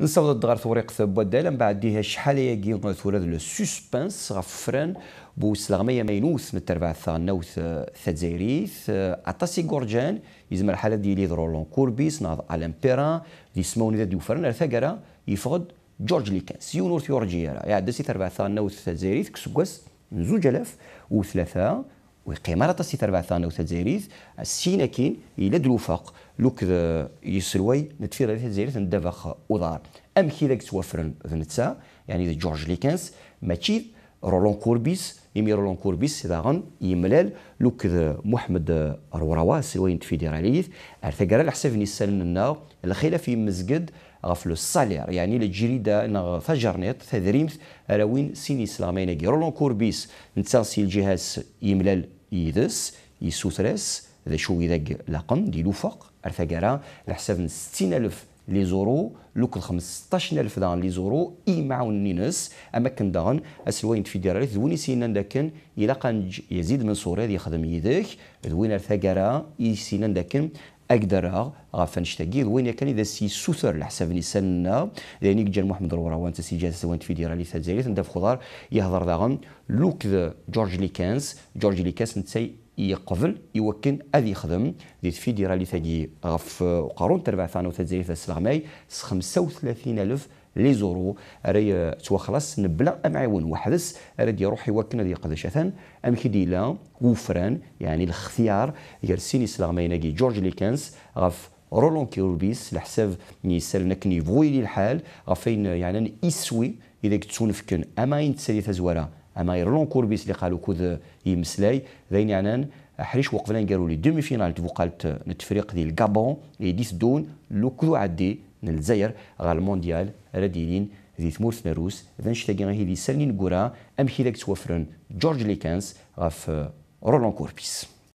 نصوت غير فريق ثبوت ودالا من بعد ديها شحال ياكي ثورة لو سوسبانس غفران فران بوسلغمية مينوث من التربع الثانوث ثتزايريث عطاسي آه، غورجان يزم الحالة ديالي لون كوربيس ناض الان بيران دي سمون ذا دوفرن ارثاكرا يفقد جورج ليكانس يونور ثيورجيرا يعدسي تربع الثانوث ثتزايريث كسكوس زوج الاف وثلاثة وقيمة السيتر تربع ثانا وتزايريز السينا كين إلى دلوفاق لوك يسروي نتفير هذه تزايريز ندفخ وضار أم كي ذاك توفرن ذنتسا يعني ذا جورج ليكنس ماشي رولون كوربيس إمي رولون كوربيس إذا غن يملال لوك محمد روراوا سلوين تفيدراليث أرثقر الحساب نيسالن النار الخلاف في غف لو الصالير يعني الجريده انا فجرنيت تدريمت على وين سين رولون كوربيس نتسانسي الجهاز يملل يدس يسوثرس ذا شو يدق لقن دي لوفق ارثقارا لحساب حساب ألف لي زورو لوكل ألف دان لي زورو اي معاون نينس اما كن دان اسلوين تفيدرالي ذويني سينان داكن الا قنج يزيد من سوريا يخدم يدك ذوين ارثقارا اي سينان داكن اقدر غاف نشتاقي وين كان اذا سي سوثر لحساب لساننا يعني جا محمد الورا الوراوان تسي جا سوانت فيدرالي تاع الجزائر تندف خضار يهضر داغم لوك جورج ليكانس جورج ليكانس نتسي يقفل يوكن اذ يخدم ذي تفيديرالي ثاقي غف قارون تربع ثانو تزريف ذا وثلاثين الف لي زورو راي توخلص نبلا معاون وحدس راد يروح يوكن هذه قداش اثان ام لا وفران يعني الاختيار ديال سيني سلاغميناكي جورج ليكنس غف رولون كيربيس لحساب نيسالنا فويلي الحال غفين يعني يسوي اذا كنت تونفكن اما ينتسالي تزوره اما غير كوربيس اللي قالوا كود يمسلاي ذين يعني حريش وقفنا قالوا لي دومي فينال قالت نتفريق ديال الكابون لي ديس دون لو كلو عدي للجزائر غال المونديال راه دايرين ذي ثمورث ناروس ذا نشتاقي غير هيدي سالني نقولها امشي ذاك توفرن جورج ليكانس غاف آه، رولون كوربيس